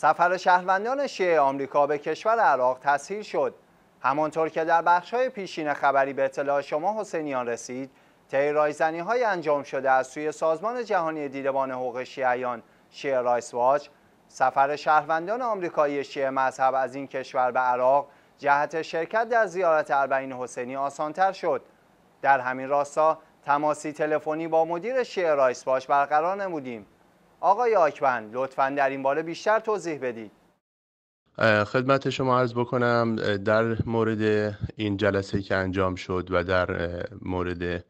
سفر شهروندان شیعه آمریکا به کشور عراق تسهیل شد همانطور که در بخش‌های پیشین خبری به اطلاع شما حسینیان رسید طی رایزنی های انجام شده از سوی سازمان جهانی دیدبان حقوق شیعیان شیعه رایس سفر شهروندان آمریکایی شیعه مذهب از این کشور به عراق جهت شرکت در زیارت اربعین حسینی آسانتر شد در همین راستا تماسی تلفنی با مدیر شیعه رایس برقرار نمودیم آقای آکبند لطفا در این باره بیشتر توضیح بدید خدمت شما عرض بکنم در مورد این جلسه که انجام شد و در مورد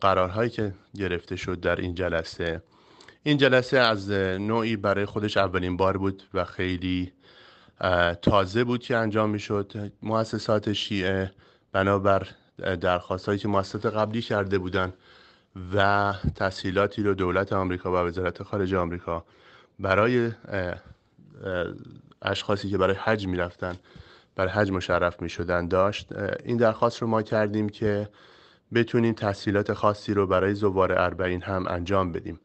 قرارهایی که گرفته شد در این جلسه این جلسه از نوعی برای خودش اولین بار بود و خیلی تازه بود که انجام می شد مؤسسات شیعه بنابر درخواست هایی که مؤسسات قبلی کرده بودند و تسهیلاتی رو دولت آمریکا و وزارت خارجه آمریکا برای اشخاصی که برای حج میرفتن برای حج مشرف می داشت این درخواست رو ما کردیم که بتونیم تسهیلات خاصی رو برای زوار اربعین هم انجام بدیم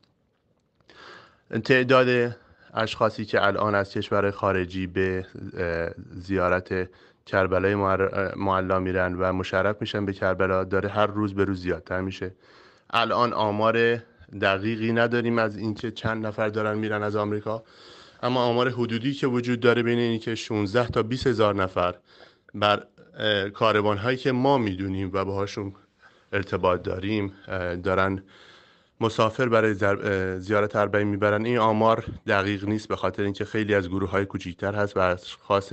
تعداد اشخاصی که الان از کشور خارجی به زیارت کربلای معلا میرن و مشرف میشن به کربلا داره هر روز به روز زیادتر میشه الان آمار دقیقی نداریم از اینکه چند نفر دارن میرن از آمریکا اما آمار حدودی که وجود داره بین اینی که 16 تا 20 هزار نفر بر کاروان هایی که ما میدونیم و باهاشون ارتباط داریم دارن مسافر برای زیارت اربعین میبرن این آمار دقیق نیست به خاطر اینکه خیلی از گروه های کوچیکتر هست و از خاص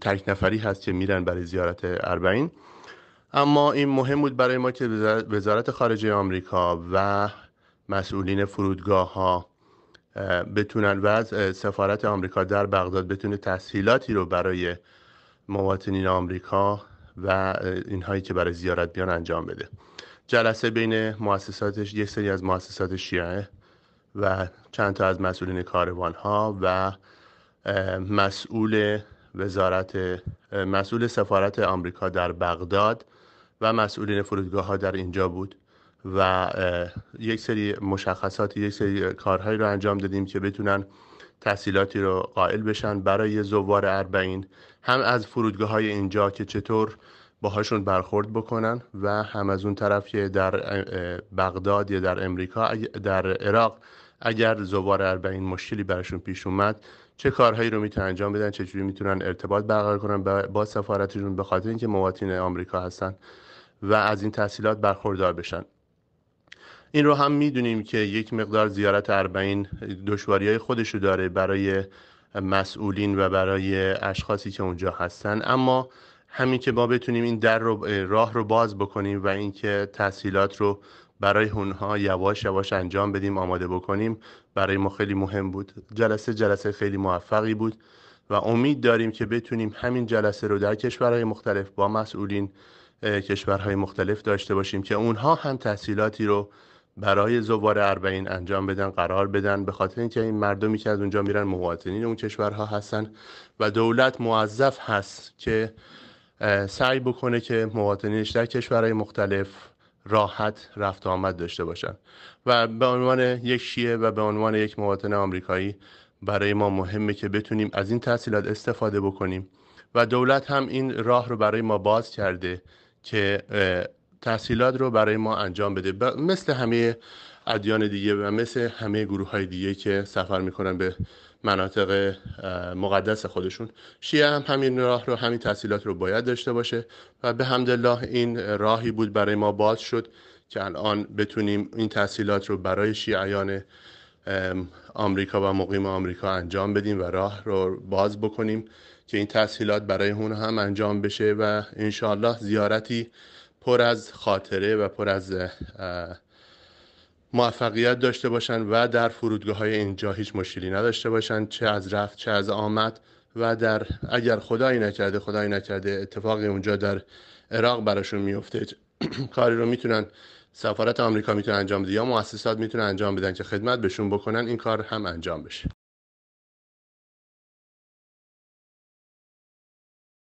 تک نفری هست که میرن برای زیارت اربعین اما این مهم بود برای ما که وزارت خارجه آمریکا و مسئولین فرودگاه ها بتونن سفارت آمریکا در بغداد بتونه تسهیلاتی رو برای مواطنین آمریکا و اینهایی که برای زیارت بیان انجام بده جلسه بین مؤسساتش یک سری از مؤسسات شیعه و چند تا از مسئولین کاروان ها و مسئول وزارت مسئول سفارت آمریکا در بغداد و مسئولین فرودگاه ها در اینجا بود و یک سری مشخصاتی یک سری کارهایی رو انجام دادیم که بتونن تحصیلاتی رو قائل بشن برای زوار اربعین هم از فرودگاه های اینجا که چطور باهاشون برخورد بکنن و هم از اون طرف که در بغداد یا در امریکا در عراق اگر زوار اربعین مشکلی براشون پیش اومد چه کارهایی رو میتونن انجام بدن چجوری میتونن ارتباط برقرار کنن با سفارتشون به خاطر اینکه مواطن آمریکا هستن و از این تحصیلات برخوردار بشن این رو هم میدونیم که یک مقدار زیارت اربعین دشواری های خودشو داره برای مسئولین و برای اشخاصی که اونجا هستن اما همین که ما بتونیم این در رو راه رو باز بکنیم و اینکه تحصیلات رو برای اونها یواش یواش انجام بدیم آماده بکنیم برای ما خیلی مهم بود جلسه جلسه خیلی موفقی بود و امید داریم که بتونیم همین جلسه رو در کشورهای مختلف با مسئولین کشورهای مختلف داشته باشیم که اونها هم تحصیلاتی رو برای زوار اربعین انجام بدن قرار بدن به خاطر اینکه این مردمی که از اونجا میرن مواطنین اون کشورها هستن و دولت موظف هست که سعی بکنه که مواطنینش در کشورهای مختلف راحت رفت آمد داشته باشن و به عنوان یک شیعه و به عنوان یک مواطن آمریکایی برای ما مهمه که بتونیم از این تحصیلات استفاده بکنیم و دولت هم این راه رو برای ما باز کرده که تحصیلات رو برای ما انجام بده مثل همه ادیان دیگه و مثل همه گروه های دیگه که سفر میکنن به مناطق مقدس خودشون شیعه هم همین راه رو همین تحصیلات رو باید داشته باشه و به همدلله این راهی بود برای ما باز شد که الان بتونیم این تحصیلات رو برای شیعیان آمریکا و مقیم آمریکا انجام بدیم و راه رو باز بکنیم که این تسهیلات برای اون هم انجام بشه و انشاالله زیارتی پر از خاطره و پر از موفقیت داشته باشن و در فرودگاه های اینجا هیچ مشکلی نداشته باشن چه از رفت چه از آمد و در اگر خدایی نکرده خدایی نکرده اتفاقی اونجا در عراق براشون میفته کاری رو میتونن سفارت آمریکا میتونه انجام بده یا مؤسسات میتونه انجام بدن که خدمت بهشون بکنن این کار هم انجام بشه